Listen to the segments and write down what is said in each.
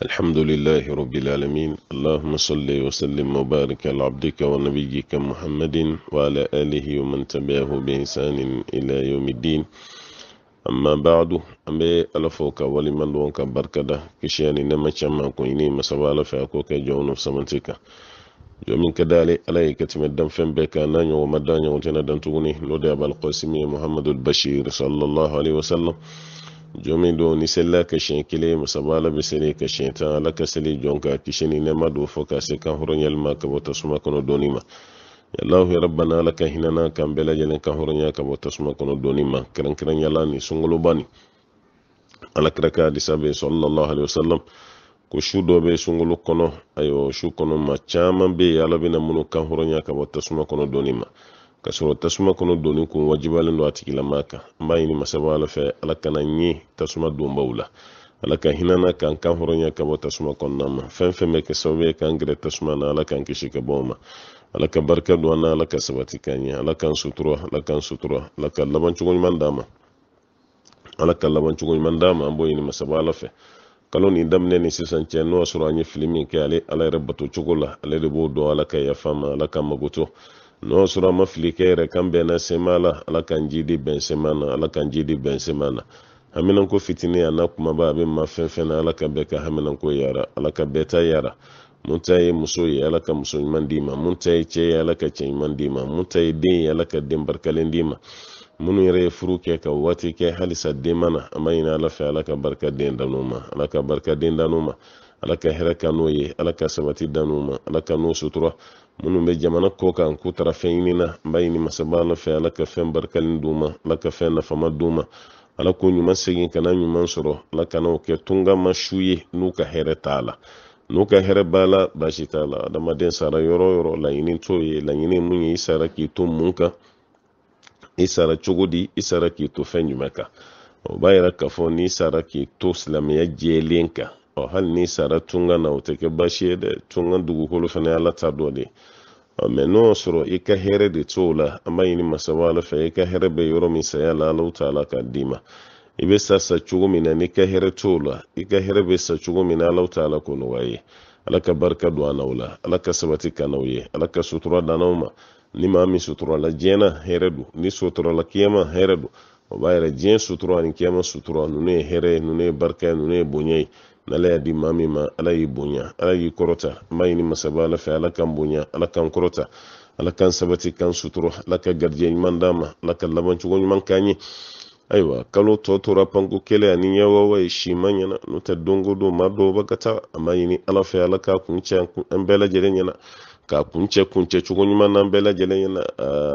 الحمد لله رب العالمين اللهم صل وسلم وبارك على عبدك ونبيك محمد وعلى اله ومن تبعه باحسان الى يوم الدين اما بعد امي الفوك ولمن لونك بركده كشان نما شما كويني مسوال فاكوك جون سمنتك يومين كدالي عليك تمدن فم بك نانيو ومدانيو تنا دنتوني لودي ابو القاسم محمد البشير صلى الله عليه وسلم jo min ni sela ka siɲɛ kelen masaba ala bɛ seli ka siɲɛ tan ala ka seli jɔn ka kisi ni nɛɛma do fɔ ka se kan hɔrɔnyali ma ka bɔ tasuma kɔnɔ dɔɔni ma yalahu yarabana ala ka hinana k'an bɛɛ lajɛlen kan hɔrɔnya ka bɔ tasuma kɔnɔ dɔɔni ma kɛrɛnkɛrɛnya la ni sunkaloba ni alakira ka hadisa bɛ sallallahu alaihi wasallam ko su dɔ bɛ sunkalo kɔnɔ ayiwa su kɔnɔ ma caman be yen ala bɛna minnu kan hɔrɔnya ka bɔ tasuma kɔnɔ dɔɔni ma ka sɔrɔ tasuma kɔnɔ donni kun wajibiyalen don a tigilama kan an b'a ɲini masaba ala fɛ ala kana ɲɛ tasuma donbaw la ala ka hinɛ k'an kan hɔrɔnya ka bɔ tasuma kɔnɔna ma fɛn fɛn bɛ kɛ sababu ye k'an gɛrɛ tasuma na ala k'an kisi ka bɔ ma ala ka barika don an na ala ka sabati k'an ɲɛ ala k'an sutura ala k'an sutura ala ka laban cogo ɲuman d'a ma ala ka laban cogo ɲuman d'a ma an b'o ɲini masaba ala fɛ kalo nin daminɛ ni sisan cɛ n'o y'a sɔrɔ an ye fili min kɛ ale ala yɛrɛ bato cogo la ale de b'o dɔn ala ka yafa ma ala ka magoto n'o y'a sɔrɔ a ma fili kɛ kan bɛnna sema ala k'an ji di bɛn ala k'an ji di bɛn sema na haminanko fitinin a n'a kumaba ma fɛn fɛn ala ka bɛɛ ka haminanko yara ala ka bɛɛ yara mun muso ye ala ka muso ɲuman d'i ma mun ta ala ka cɛ ɲuman d'i ma mun ta ala ka den barikalen d'i ma minnu yɛrɛ furu kɛ ka waati kɛ halisa denma na an ala fɛ ala ka barika den danu ma ala ka barika den danu ma ala ka hɛrɛ ka n'o ala ka sabati danu ma ala ka n'o sutura munu be jamana kɔ kan k'u tara fɛn ɲini na n b'a ɲini masaba ala fɛ ala ka fɛn barikalen d'u ma ala ka fɛn nafama d'u ma ala k'o ɲuman segin ka ɲuman sɔrɔ ala kana o kɛ tunga ma su ye n'u ka hɛrɛ t'a la n'u ka hɛrɛ b'a la baasi t'a la adamaden sara yɔrɔ o yɔrɔ laɲini t'o ye laɲini ye mun ye i sara k'i to mun kan i sara cogo di i sara k'i to fɛn jumɛn kan o b'a yira k'a fɔ n'i sara k'i to silamɛya jɛlen kan ɔ hali n'i sara tunga na o tɛ kɛ baasi ye dɛ tunga dugukolo fana ala ta dɔ de ɔ mɛ n'o sɔrɔ i ka hɛrɛ de t'o la an b'a ɲini masaba ala fɛ i ka hɛrɛ bɛ yɔrɔ min saya la alaw ta ala k'a d'i ma i bɛ sa sa cogo min na n'i ka hɛrɛ t'o la i ka hɛrɛ bɛ sa cogo min na alaw ta ala k'o nɔgɔya ye ala ka barika don an n'aw la ala ka sabati kan ye ala ka sutura dan ma ni maa min suturala diɲɛ na hɛrɛ don ni suturala kiyama hɛrɛ don o b'a yɛrɛ diɲɛ sutura ani kiyama sutura ninnu ye hɛrɛ ye ninnu ye barika ye ninnu ye bonya ye n'ala y'a di maa min ma ala y'i bonya ala y'i kɔrɔta n b'a ɲini masaba ala fɛ ala k'an bonya ala k'an kɔrɔta ala k'an sabati k'an sutura ala ka garijɛ ɲuman d'a ma ala ka labancogo ɲuman k'an ye ayiwa kalo tɔ tora panko kelen ani ɲɛwawa ye si ma ɲɛna n'o tɛ don don maa dɔw bɛ ka taa an b'a ɲini ala fɛ ala k'a kun cɛ an bɛɛ lajɛlen ɲɛna k'a kuncɛ kuncɛ cogo ɲuman n'an bɛɛ lajɛlen ɲɛna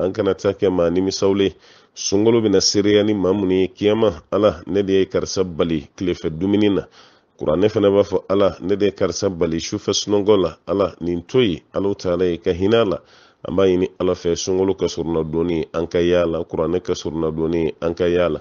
an kana taa kɛ maa nimisawle sunkalo bɛna seereya ni maa minnu ye kiyama ala ne de ye karisa bali tilefɛ dumuni na kuranɛ fana b'a fɔ ala ne de ye karisa bali sufɛ sunɔgɔ la ala nin to yen alaw taala ye ka hinɛ la an b'a ɲini ala fɛ sunkalo ka surunna dɔɔni an ka y'a la kuranɛ ka surunna dɔɔni an ka y'a la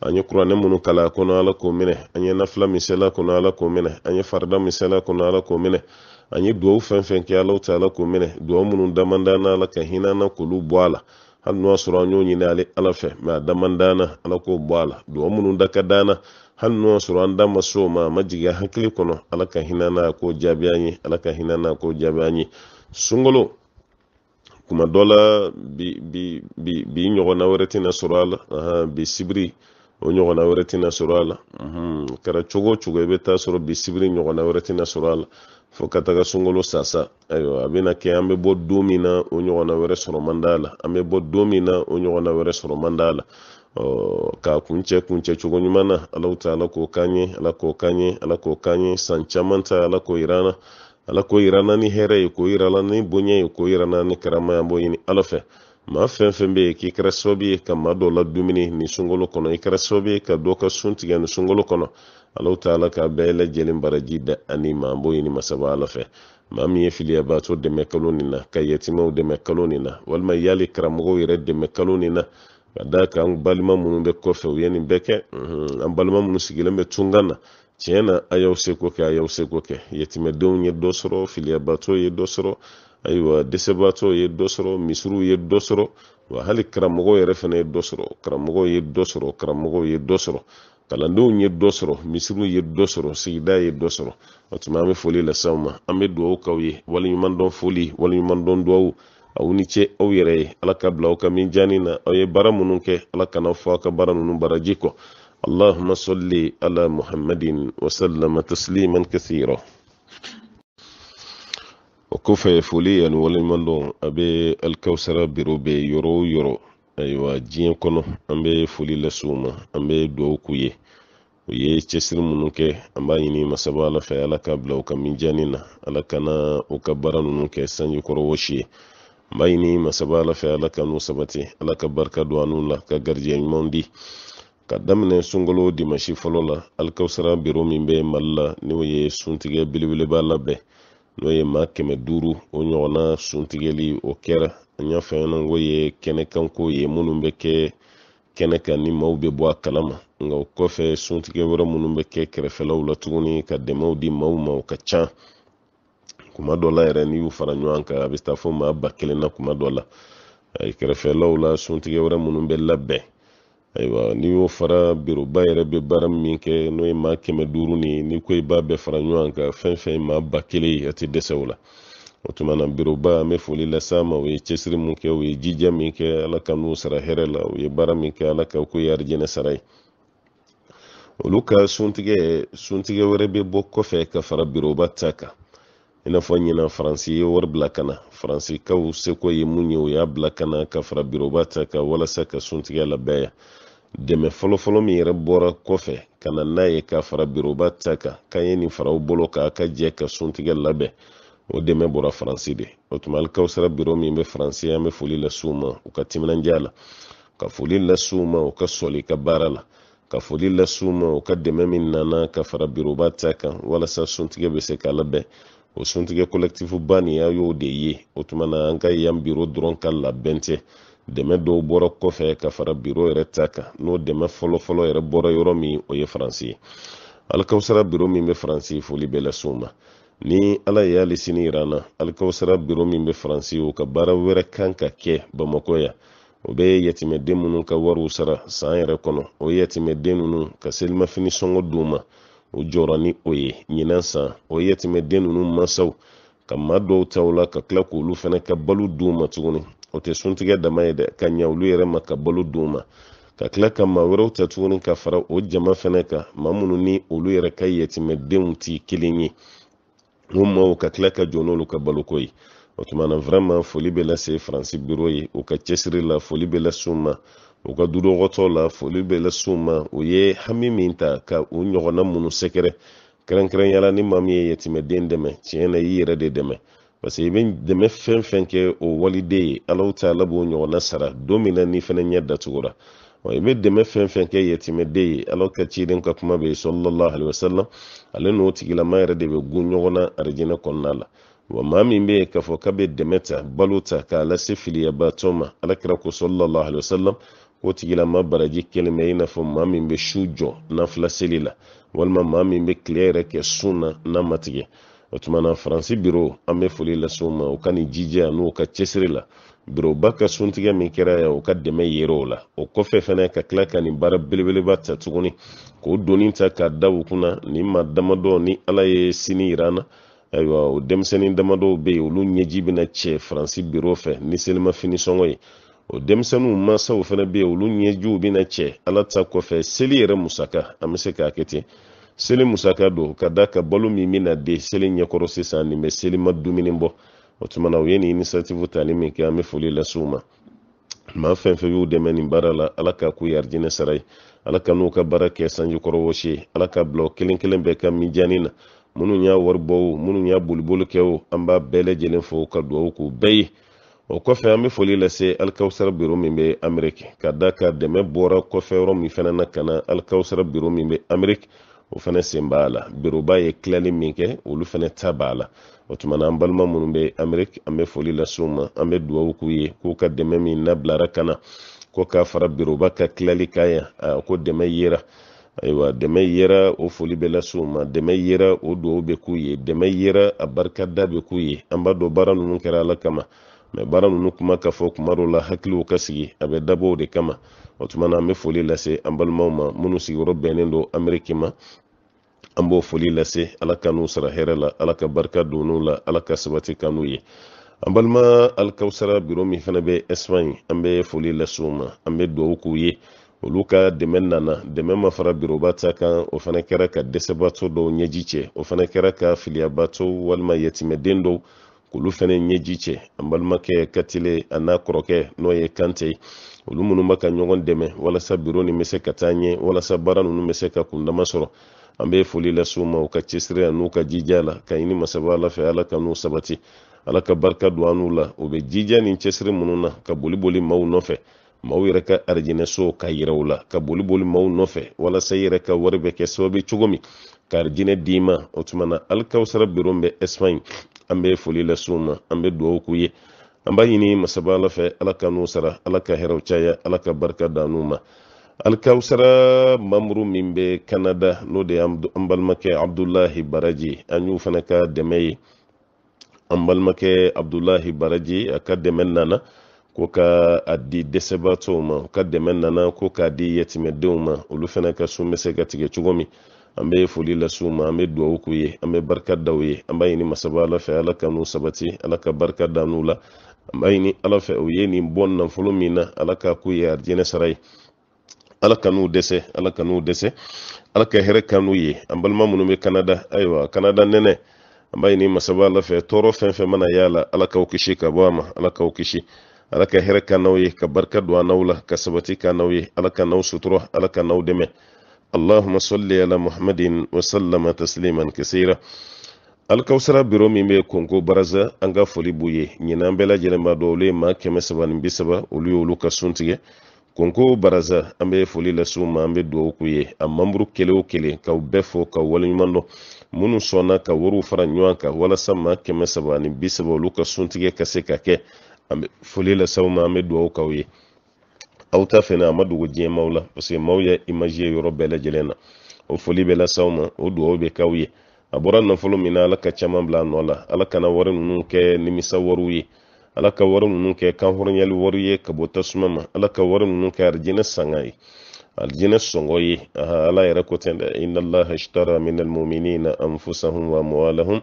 an ye kuranɛ minnu kala kɔnɔ ala k'o minɛ an ye nafila misɛla kɔnɔ ala k'o minɛ an ye farida misɛla kɔnɔ ala k'o minɛ an ye duwawu fɛn fɛn kɛ alaw taala k'o minɛ duwawu minnu damadana ala ka hinɛ k'olu bɔ a la hali n'o y'a sɔrɔ an y'o ɲini ale ala fɛ mɛ a dama danna ala k'o bɔ a la duwa minnu da ka danna hali n'o y'a sɔrɔ an da ma se o ma a ma jigin hakili kɔnɔ ala ka hinɛ n'a k'o jaabi an ye ala ka hinɛ n'a k'o jaabi an ye sunkalo kuma dɔ la bi bi bi bi ɲɔgɔnna wɛrɛ tɛna sɔrɔ a la bi sibiri o ɲɔgɔnna wɛrɛ tɛna sɔrɔ a la kɛra cogo o cogo i bɛ taa sɔrɔ bi sibiri ɲɔgɔnna wɛrɛ tɛna sɔrɔ a la fo ka taga sasa ayiwa a bena kɛ an be bɔ don min na o ɲɔgɔnna wɛrɛ sɔrɔ man d'a la an be bɔ don min na o ɲɔgɔnna wɛrɛ sɔrɔ man d'a la k'a kuncɛ kuncɛ cogo ɲuman na alaw ta ala k'o k'an ye ala k'o k'an ye ala k'o k'an ye san caman ta ala k'o yira ala k'o yira ni hɛrɛ ye k'o yirala ni bonya ye k'o yira ni karama ye an b'o ɲini ala fɛ ma fɛn fɛn bɛ yen k'i kɛra sababu ye ka ma dɔ la dumuni nin sunkalo kɔnɔ i kɛra sababu ye ka dɔ ka sun tigɛ nin sunkalo kɔnɔ alaw ta ala ka bɛɛ lajɛlen baraji da ani ma an b'o ɲini masaba ala fɛ maa min ye filiyabaatɔ dɛmɛ kalo nin na ka yɛtimaw dɛmɛ kalo nin na walima yali karamɔgɔw yɛrɛ dɛmɛ kalo nin na ka da kan an balima minnu bɛ kɔfɛ u ye nin bɛɛ kɛ an balima minnu sigilen bɛ tunkan na tiɲɛ na a y'aw seko kɛ a y'aw seko kɛ yɛtimɛdenw ye dɔ sɔrɔ filiyabaatɔ ye dɔ sɔrɔ ayiwa dɛsɛbaatɔ ye dɔ sɔrɔ misiriw ye dɔ sɔrɔ wa hali karamɔgɔ yɛrɛ fana ye dɔ sɔrɔ karamɔgɔ ye dɔ sɔrɔ karamɔgɔ ye dɔ sɔrɔ kalandenw ye dɔ sɔrɔ misiriw ye dɔ sɔrɔ sigida ye dɔ sɔrɔ o tuma an bɛ foli lasaw ma an bɛ dugawu k'aw ye waliɲuman dɔn foli waliɲuman dɔn dugawu aw ni ce aw yɛrɛ ye ala ka bila aw ka minjani na aw ye baara minnu kɛ ala kana fɔ aw ka baara ninnu baraji kɔ allahumma salli ala muhammadin wa sallama tasliman kathira o kɔfɛ foli ani waleɲuman a be alikawusara biro be yɔrɔ o yɔrɔ ayiwa diɲɛ kɔnɔ an be foli lase u ma an bɛ dugawu k'u ye u ye cɛsiri minnu kɛ an b'a ɲini masaba ala fɛ ala k'a bila u ka minjani na ala kana u ka baara ninnu kɛ sanji kɔrɔ wɔsi ye n b'a ɲini masaba ala fɛ ala ka n'u sabati ala ka barika don an la ka garijɛgɛ ɲumanw di ka daminɛ sunkalo dimasi fɔlɔ la alikawusara biro min bɛ mali la n'o ye suntigɛ belebeleba labɛn n'o ye maa kɛmɛ duuru o ɲɔgɔnna suntigɛli o kɛra an y'a fɔ ɲɛna ko ye kɛnɛkanko ye minnu bɛ kɛ kɛnɛ kan ni maaw bɛ bɔ a kalama nka o kɔfɛ suntigɛ wɛrɛ minnu bɛ kɛ kɛrɛfɛlaw la tuguni ka dɛmɛw di maaw ma o ka ca kuma dɔ la yɛrɛ n'i y'u fara ɲɔgɔn kan a bɛ taa fɔ maa ba kelen na kuma dɔ la eh, kɛrɛfɛlaw la suntigɛ wɛrɛ minnu bɛ labɛn ayiwa n'i y'o fara biroba yɛrɛ bɛ baara min kɛ n'o ye maa kɛmɛ duuru ni n'i ko i b'a bɛɛ fara ɲɔgɔn kan fɛn fɛn ye maa ba kelen ye a tɛ dɛsɛ o la o tuma na biroba an bɛ foli las'a ma o ye cɛsiri min kɛ o ye jija min kɛ ala ka n'u sara hɛrɛ la o ye baara min kɛ ala ka ko ye arijɛnɛ sara ye olu ka suntigɛ suntigɛ wɛrɛ bɛ bɔ kɔfɛ ka fara biroba ta kan i n'a fɔ ɲina faransi ye wari bila ka na faransikaw seko ye mun ye u y'a bila ka na ka fara biroba ta kan walasa ka suntigɛ labɛn yan dɛmɛ fɔlɔfɔlɔ min yɛrɛ bɔra kɔfɛ ka na n'a ye k'a fara biroba ta kan k'an ye nin faraw bolo k'a ka jɛ ka suntigɛ labɛn o dɛmɛ bɔra faransi de o tuma alikaw sera biro min bɛ faransi an bɛ foli las'u ma u ka timinandiya la ka foli las'u ma u ka sɔli ka baara la ka foli las'u ma u ka dɛmɛ min nana ka fara biroba ta kan walasa suntigɛ bɛ se k'a labɛn o suntigɛ kolɛkitifu ba nin a y'o de ye o tuma na an ka yan biro dɔrɔn ka labɛn tɛ dɛmɛ dɔw bɔra kɔfɛ ka fara biro yɛrɛ ta kan n'o dɛmɛ fɔlɔfɔlɔ yɛrɛ bɔra yɔrɔ min o ye faransi ye alikawusara biro min bɛ faransi foli bɛɛ lase ma ni ala ye hali sini yira na alikawusara biro min bɛ faransi o ka baara wɛrɛ kan ka kɛ bamakɔ yan o bɛ yɛtɛmɛden minnu ka wariw sara san yɛrɛ kɔnɔ o yɛtɛmɛden ninnu ka selimafini sɔngɔ di u ma o jɔra ni o ye ɲinan san o yɛtɛmɛden ninnu mansaw ka maa dɔw ta o la ka tila k'olu fana ka balo di u ma tuguni o tɛ suntigɛ dama ye dɛ ka ɲa olu yɛrɛ ma ka balo d'u ma ka tila ka ma wɛrɛw ta tuguni ka fara o jama fɛnɛ kan ma minnu ni olu yɛrɛ ka yɛtimɛdenw ti kelen ye n'u maw ka tila ka jɔ n'olu ka baloko ye o tumana vraiment foli bɛ lase faransi biro ye u ka cɛsiri la foli bɛ lase u ma u ka dudɔgɔtɔ la foli bɛ lase u ma u ye hami min ta ka u ɲɔgɔnna minnu sɛgɛrɛ kɛrɛnkɛrɛnyala ni maa min ye yɛtimɛden dɛmɛ tiɲɛ na i yɛrɛ de dɛmɛ parce que i bɛ dɛmɛ fɛn fɛn kɛ o waliden ye alaw ta ala b'o ɲɔgɔnna sara don min n'i fana ɲɛ datugura wa i bɛ dɛmɛ fɛn fɛn kɛ yɛtimɛden ye alaw ka ciden ka kuma bɛ yen sɔlɔlɔ alayhi wa sallam ale n'o tigilama yɛrɛ de bɛ gun ɲɔgɔn na arijinɛ kɔnɔna la wa maa min bɛ yen k'a fɔ k'a bɛ dɛmɛ ta balo k'a lase filiyabaatɔ ma alakira ko sɔlɔlɔ alayhi wa sallam o tigilama baraji kelen bɛ i n'a fɔ maa min bɛ su jɔ nafila seli na n'a o tuma faransi biro an be foli lase u ma u ka nin jija n'u ka cɛsiri la biroba ka suntigɛ min kɛra yan u ka dɛmɛ yɛrɛ la o kɔfɛ fɛnɛ ka tila ka nin baara belebeleba ta tuguni k'o doni ta k'a da u kunna ni ma damadɔ ni ala ye sini yira ayiwa o denmisɛnnin damadɔw be yen olu ɲɛji bena cɛ faransi biro fɛ ni selimafini sɔngɔ ye o denmisɛnninw mansaw fana bɛ yen olu ɲɛjiw bena cɛ ala ta kɔfɛ seli yɛrɛ musaka an bɛ se k'a kɛ ten seli musaka don ka da ka balo min bɛna de seli ɲɛkɔrɔ sisan nin bɛ seli dumuni bɔ o tuma u ye nin inisiatifu tali min kɛ an bɛ foli lase u ma maa fɛn fɛn y'u dɛmɛ nin baara la ala k'a k'u yarijinɛ sara ye ala ka n'u ka baara kɛ sanjikɔrɔ wɔsi ye ala ka bila o kelen kelen bɛɛ ka mijanni na minnu y'a wari bɔ o minnu y'a boliboli kɛ o an b'a bɛɛ lajɛlen fo ka dugawu k'u bɛɛ ye o kɔfɛ an bɛ foli lase alikawusara biro min bɛ ameriki ka da ka dɛmɛ bɔra kɔfɛ yɔrɔ min fana na ka na alikawusara biro min bɛ ameriki o fana sen b'a la beroba ye kilali min kɛ olu fana ta b'a la o tuma na an balima minnu bɛ ameriki an be foli lase u ma an bɛ dugawu k'u ye k'u ka dɛmɛ min nabilara ka ko k'a fara biroba ka kilali kan yan ko dɛmɛ yera ayiwa dɛmɛ yera o foli bɛ lase ma dɛmɛ yera o dugawu bɛ k'u ye dɛmɛ yera a barikada bɛ k'u ye an b'a dɔn baara ninnu kɛra ala kama mɛ baara ninnu kuma ka fɔ kuma dɔw la hakiliw ka sigi a bɛ dabɔ de kama o tuma foli lase an balimaw ma minnu sigiyɔrɔ bɛnnen don ameriki ma an b'o foli lase ala ka n'u sara hɛrɛ la ala ka barika don n'u la ala sabati ka n'u ye an balima alikawusara biro min fana bɛ an bɛ foli lase u ma an bɛ ye olu ka dɛmɛ nana dɛmɛ ma fara biroba ta kan o fana kɛra ka dɛsɛbaatɔ dɔw ɲɛji cɛ o fana kɛra ka filiyabaatɔ walima yɛtimɛden dɔw k'olu fɛnɛ ɲɛji cɛ an balimakɛ katile a n'a kɔrɔkɛ n'o ye kante olu minnu bɛ ka ɲɔgɔn dɛmɛ walasa biro nin bɛ se ka taa ɲɛ walasa baara ninnu bɛ se ka kundama sɔrɔ an bɛ foli lase u ma u ka cɛsiri la n'u ka jija la ka ɲini masaba ala fɛ ala ka n'u sabati ala ka barika don an la u bɛ jija ni cɛsiri minnu na ka boli boli maaw nɔfɛ maaw yɛrɛ ka arijinɛso ka yɛrɛ u la ka boli boli maaw nɔfɛ walasa i yɛrɛ ka wari bɛ kɛ sababu cogo min ka arijinɛ d'i ma o tuma na alikawusara biro bɛ ɛsipaɲi an bɛ foli lase u ma an bɛ dugawu k'u ye an b'a ɲini masaba ala fɛ ala ka n'u sara ala ka hɛrɛw caya ala ka barika da n'u ma alikawusara mamuru min be kanada n'o de an balimakɛ abdulahi baraji an y'u fana ka dɛmɛ ye an balimakɛ abdulahi baraji a ka dɛmɛ nana ko ka a di dɛsɛbaatɔw ma ka dɛmɛ nana ko k'a di yɛtimɛdenw ma olu fana ka sun bɛ se ka tigɛ cogo min an bɛ foli las'u ma an bɛ duwawu k'u ye an bɛ barika da ye an b'a ɲini masaba ala fɛ ala ka n'u sabati ala ka barika da n'u la an b'a ɲini ala fɛ u ye nin bɔ nafolo min na ala k'a k'u ye arijɛnɛ sara ye ala kan'u dɛsɛ ala kan'u dɛsɛ ala ka hɛrɛ kan'u ye an balima minnu bɛ kanada ayiwa kanada nɛnɛ an b'a ɲini masaba ala fɛ tɔɔrɔ fɛn fɛn mana y'a la ala k'aw kisi ka bɔ a ma ala k'aw kisi ala ka hɛrɛ kan n'aw ye ka barika don an n'aw la ka sabati kan n'aw ye ala ka n'aw sutura ala ka n'aw dɛmɛ allahuma salli ala muhammadin wa tasliman kasira alikawusara biro min bɛ konko baraza an ka foli b'u ye ɲinan bɛɛ lajɛlen b'a dɔn olu ye maa kɛmɛ saba ni bi saba olu ye olu ka sun tigɛ konko baraza an bɛ foli lase u ma an bɛ dugawu k'u ye a mamuru kelen o kelen k'aw bɛɛ fo k'aw waleɲuman dɔn minnu sɔnna ka wariw fara ɲɔgɔn kan walasa ma kɛmɛ saba ni bi saba olu ka sun tigɛ ka se ka kɛ an bɛ foli lase aw ma an bɛ dugawu k'aw ye aw ta fɛnɛ a ma dogo diɲɛ maaw la parce que maaw ye imaji ye yɔrɔ bɛɛ lajɛlen na o foli bɛ lase ma o dugawu bɛ k'aw ye a bɔra nafolo min na ala ka caman bila a nɔ la ala kana wari ninnu kɛ nimisa wariw ye ala ka wari ninnu kɛ kanhɔrɔnyali wari ye ka bɔ tasuma ma ala ka wari ninnu kɛ arijinɛ sanga ye alijinɛ sɔngɔ ye ala yɛrɛ ko dɛ inna allaha min almuminina anfusahum wa amwalahum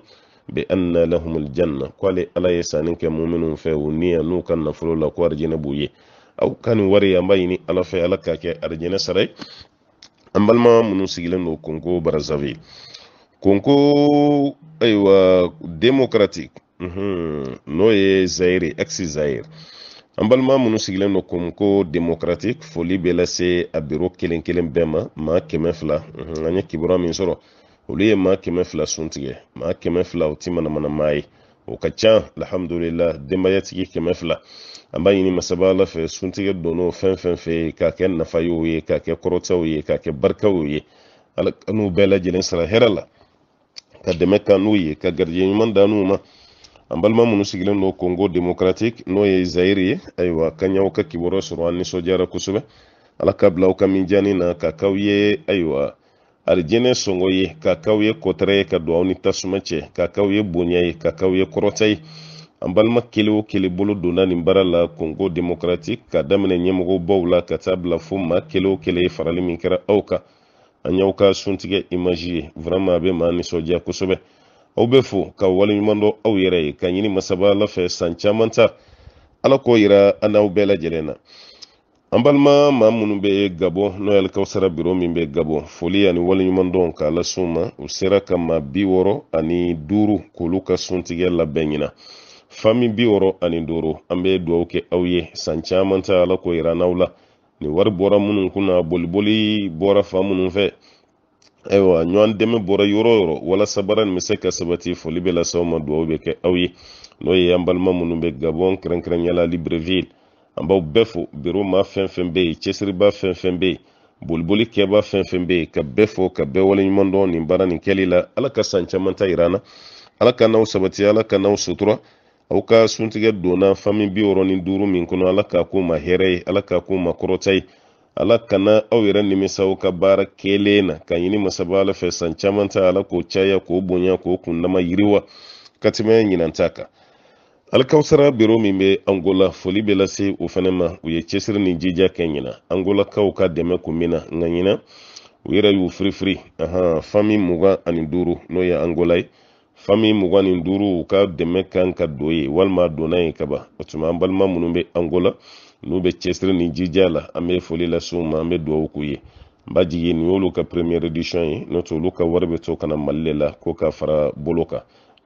bi anna lahum aljanna ko ala ye sanni kɛ muminw fɛ u ni n'u ka nafolo la ko arijinɛ b'u ye aw ka nin wari an b'a ɲini ala fɛ ala k'a kɛ arijinɛ sara ye an balima minnu sigilen don konko barazaville كونكو ايوا ديموكراتيك نو ye zayiri axi zayiri an balima minnu sigilen don konko democratic foli bɛ lase a biro kelen kelen bɛɛ ma maa kɛmɛ fila an ye kibaruya min sɔrɔ olu ye maa kɛmɛ fila sun tigɛ maa kɛmɛ fila o ti manamana maa ye o ka ca k'a ye o k'a ye k'a kɛ ye ala n'u sara herala ka dɛmɛ ka n'u ye ka garijɛ ɲuman da n'u ma an balima minnu sigilen don congo democratique n'o ye zayiri ye ayiwa ka ɲaw ka kibaruya sɔrɔ an nisɔndiyara kosɛbɛ ala ka bila aw ka minjani na ka kaw ye ayiwa arijinɛ sɔngɔ ye ka kaw ye kɔtɛrɛ ye ka don aw ni tasuma cɛ ka kaw ye bonya ye ka kaw ye kɔrɔta ye an balima kelen o kelen bolo donna nin baara la congo democratique ka daminɛ ɲɛmɔgɔbaw la ka taa bila fo maa kelen o kelen farali min kɛra aw kan an y'aw ka suntigɛ imaji ye vraiment a bɛ maa nisɔndiya kosɛbɛ aw bɛ fo ka waleɲuman dɔ aw yɛrɛ ye ka ɲini masaba ala san caman ta ala k'o yira an n'aw bɛɛ lajɛlen na an balima maa minnu bɛ gabɔ n'o y'ale kawusara biro min bɛ gabɔ foli ani waleɲuman dɔn k'a lasun ma u sera ka ma bi wɔɔrɔ ani duuru k'olu ka suntigɛ labɛn ɲina fami bi wɔɔrɔ ani duuru an be dugawu kɛ aw ye san caman ta ala k'o yira n'aw la nin wari bɔra minnu kunna boliboli bɔra fa minnu fɛ ayiwa ɲɔgɔn dɛmɛ bɔra yɔrɔ o yɔrɔ walasa baara nin bɛ se ka sabati foli bɛ lase aw ma dugawu bɛ kɛ aw ye n'o ye an balima minnu bɛ gabɔn kɛrɛnkɛrɛnnenya la libreville an b'aw bɛɛ fo biro maa fɛn fɛn bɛ yen cɛsiriba fɛn fɛn bɛ yen boliboli kɛba fɛn fɛn bɛ yen ka bɛɛ fo ka bɛɛ waleɲuman dɔn nin baara nin kɛli la ala ka san caman ta yira an na ala ka n'aw sabati ala ka n'aw sutura aw ka suntigɛ donna fami bi wɔrɔ ni duuru min kɔnɔ ala k'a k'o ma hɛrɛ ye ala k'a k'o ma kɔrɔta ye ala kana aw yɛrɛ nimisa ka baara kɛlen na ka ɲini masaba ala fɛ san caman ta ala k'o caya k'o bonya k'o kundama yiriwa ka tɛmɛ ɲinanta kan alikawusara biro min bɛ angola foli bɛ lase o fana ma u ye cɛsiri ni jija kɛ ɲina angolakaw ka dɛmɛ kun min na nka ɲina u yɛrɛ y'u firifiri fami mugan ani duuru n'o ye angola ye fami mugani duru u ka dɛmɛ kan ka don ye walima donna ye kaban o tuma an balima minnu bɛ angola n'u bɛ cɛsiri ni jija la an bɛ foli lase u ma an bɛ dugawu k'u ye n b'a jigi nin y'olu ka première édition ye n'o tɛ olu ka wari bɛ to kana mali de la ko ka fara bolo kan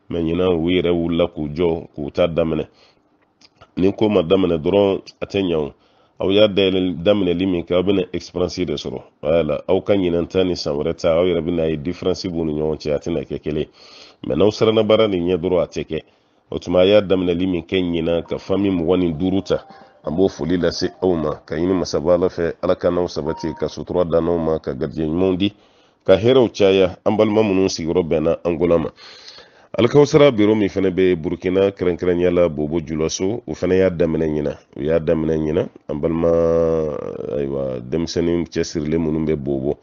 mɛ ɲinan u yɛrɛ wulila k'u jɔ k'u ta daminɛ ni ko ma daminɛ dɔrɔn a tɛ ɲɛ o aw y'a daminɛli min kɛ aw bɛna expérience de sɔrɔ wala aw ka ɲinan ta ni san wɛrɛ ta aw yɛrɛ bɛna ye différence b'u ni ɲɔgɔn cɛ a tɛna kɛ kelen ye mɛ na siranna bara nin ɲɛ dɔrɔn a tɛ kɛ o tuma a y'a daminɛli min kɛ ka fami min mugan ni duuru ta an b'o foli lase aw ma ka ɲini masaba fɛ ala ka sabati ka sutura da n'aw ma ka garijɛ ɲumanw di ka hɛrɛw caya an balima minnu sigiyɔrɔ bɛnna angola ma alikawusara biro min fana bɛ burukina kɛrɛnkɛrɛnya la bobo julaso o fana y'a daminɛ ɲina o y'a daminɛ ɲina an balima denmisɛnnin cɛsirilen minnu bɛ bobo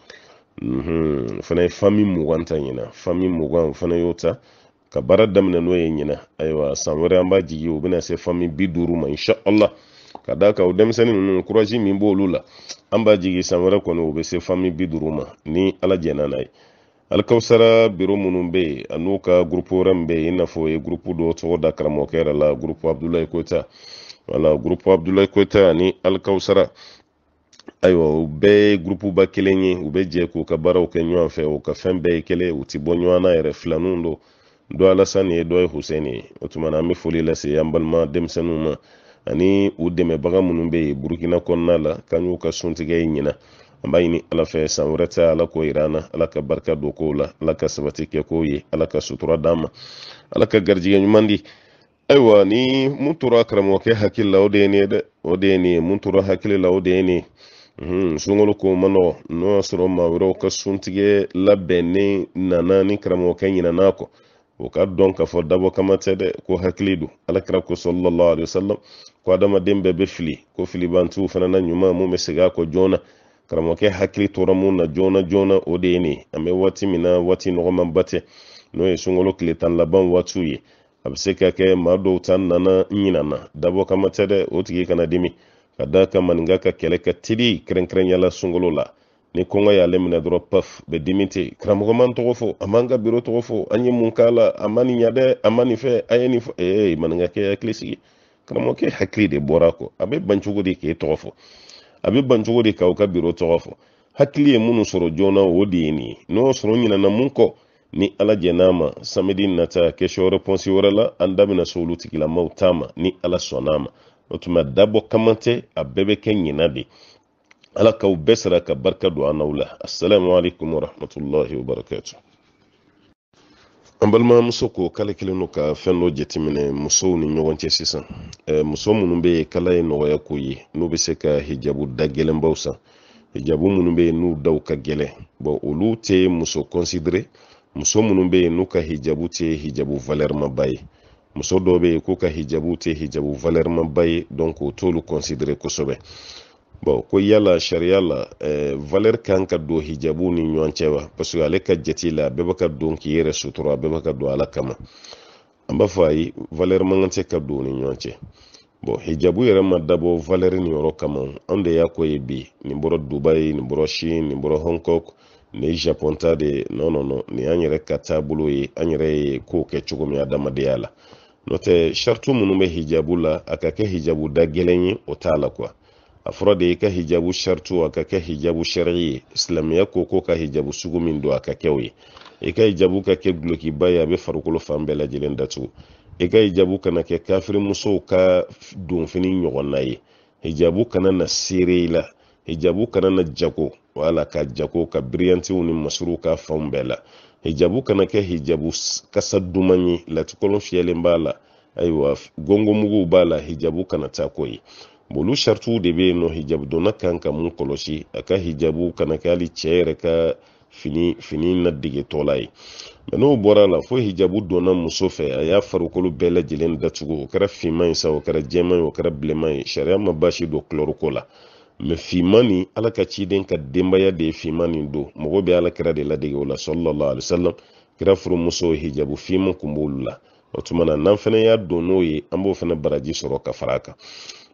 o mm-hmm. fana fami mugan ta ɲina fami mugan fana y'o ka baara daminɛ n'o ye ɲina ayiwa san wɛrɛ an b'a jigi o bɛna se fami bi duuru ma insha allah ka da kan o denmisɛnnin ninnu kurazi min b'olu an b'a jigi san wɛrɛ kɔni o bɛ se fami bi ma ni ala jɛnna n'a ye biro minnu bɛ yen a n'u ka gurupu wɛrɛ min bɛ yen da karamɔgɔkɛ yɛrɛ la gurupu abudulayi koyita wala gurupu abudulayi koyita ani alikawusara ayiwa u bɛɛ ye gurupuba kelen ye u bɛ jɛ k'u ka baaraw kɛ ɲɔgɔn fɛ u ka fɛn bɛɛ ye kelen u ti bɔ ɲɔgɔn na yɛrɛ filaninw don dɔ alasani ye dɔ ye husɛni ye o tuma na an bɛ foli lase an balima denmisɛnninw ma ani u dɛmɛbaga minnu bɛ yen burukina kɔnɔna la k'an y'u ka suntigɛ ye ɲina an b'a ɲini ala fɛ san wɛrɛ ta ala k'o yira an na ala ka barika don kow la ala ka sabati kɛ kow ye ala ka sutura d'an ma ala ka garijɛgɛ ɲuman di ayiwa ni mun tora karamɔgɔkɛ hakili la o de ye nin ye dɛ o de ye nin ye mun tora hakili la o de ye nin ye Hmm, sunkalo ko n'o y'a sɔrɔ maa wɛrɛw ka suntigɛ labɛnnen nana ni karamɔgɔkɛ ɲinan'a kɔ o ka dɔn k'a fɔ dabɔ kama tɛ dɛ ko hakili don alakira ko sɔlɔlɔ alayi wasalam ko adamaden bɛɛ bɛ fili ko filibantiw fana na ɲuman mun bɛ segin a kɔ joona karamɔgɔkɛ hakili tora mun na joona joona o de ye nin ye an bɛ waati min na waati nɔgɔmanba tɛ n'o ye sunkalo tile tan laban waatiw ye a bɛ se ka kɛ maa dɔw ta nana ɲinana dabɔ kama tɛ dɛ o tigi kana dimi ka da ka maninka ka kɛlɛ ka teli kɛrɛnkɛrɛnyala sunkolo la ni kɔngɔ y'ale minɛ dɔrɔn paf bɛ dimi te karamɔgɔ man tɔgɔ fɔ a man ka biro tɔgɔ fɔ an ye mun k'a la a ma nin ɲa dɛ a ma nin fɛ a ye nin fɔ ee maninkakɛ hakili sigi karamɔgɔkɛ hakili de bɔra kɔ a bɛ ban cogo di k'e tɔgɔ fɔ a bɛ ban cogo di k'aw ka biro tɔgɔ fɔ hakili ye minnu sɔrɔ joona o de ye nin ye n'o sɔrɔ ɲinana mun kɔ ni ala jɛn'a ma samedi nata kɛsɛ wɛrɛ pɔnsi wɛrɛ la an da bɛna se olu tigilamaw ta ni ala sɔnn'a ma o tuma dabɔ kama tɛ a bɛɛ bɛ kɛ ɲina de ala k'aw bɛɛ sara ka barika don an n'aw la assalamu alaikum warahmatullahi wabarakatu an balima muso ko k'ale kelen do ka fɛn dɔ jateminɛ musow ni ɲɔgɔn cɛ sisan muso minnu bɛ ye kala ye nɔgɔya ko ye n'u bɛ se ka hijabu da gɛlɛnbaw san hijabu minnu bɛ ye n'u daw ka gɛlɛn bon olu tɛ muso considéré muso minnu bɛ ye n'u ka hijabu tɛ hijabu valeur maba ye muso dɔ be yen k'u ka hijabu tɛ hijabu valɛrimanba ye donc o t'olu considéré kosɛbɛ bon ko yala sariya la eh, valɛri kan ka don hijabu ni ɲɔgɔn cɛ wa parce que ale ka jate la bɛɛ bɛ ka don k'i yɛrɛ sutura a bɛɛ bɛ don ala kama an b'a fɔ ayi valɛri man kan tɛ ka don ni ɲɔgɔn cɛ bon hijabu yɛrɛ ma dabɔ valɛri ni yɔrɔ kama anw de y'a ko ye bi nin bɔra dubayi nin bɔra shin nin bɔra hong kong nin ye japon ta de ye non non non nin y'an yɛrɛ ka taabolo ye an yɛrɛ ye kow kɛ cogo min adamadenya la n'o tɛ sharitu minnu bɛ hijabu la a hijabu da gɛlɛn ye o t'a la kuwa a fɔra i ka hijabu sharitu a kɛ hijabu shari'i ye silamɛya ko ko ka hijabu sugu min do a ka kɛ ye i ka hijabu ka kɛ dulokiba ye a bɛ farikolo fan bɛɛ lajɛlen datugu i hijabu kana kɛ kafirimusow ka donfini ɲɔgɔnna ye hijabu kana na seere hijabu kana na jago wala ka jago ka biriyantiw ni masuruw ka fanw bɛɛ la hijabu kana kɛ hijabu kasa duman ye fiyɛlen b'a la ayiwa gɔngɔmuguw b'a la hijabu kana taa ko ye olu sarituw de bɛ nɔ hijabu donna kan ka mun kɔlɔsi a ka hijabu kana kɛ hali cɛ yɛrɛ ka fini fini na ye mɛ n'o bɔra la fo hijabu donna muso fɛ a y'a farikolo bɛɛ lajɛlen datugu o kɛra finman ye sa o kɛra jɛman ye o kɛra bilenman ye sariya ma baasi don kulɔriko la mɛ finman ala ka ciden ka denbaya de ye finman nin don mɔgɔ bɛ ala kira de ladege o la sɔlɔlɔ alisalam kira furumusow hijabu finman kun b'olu la o tuma na n'an fana y'a don n'o ye an b'o fana baraji sɔrɔ ka fara a kan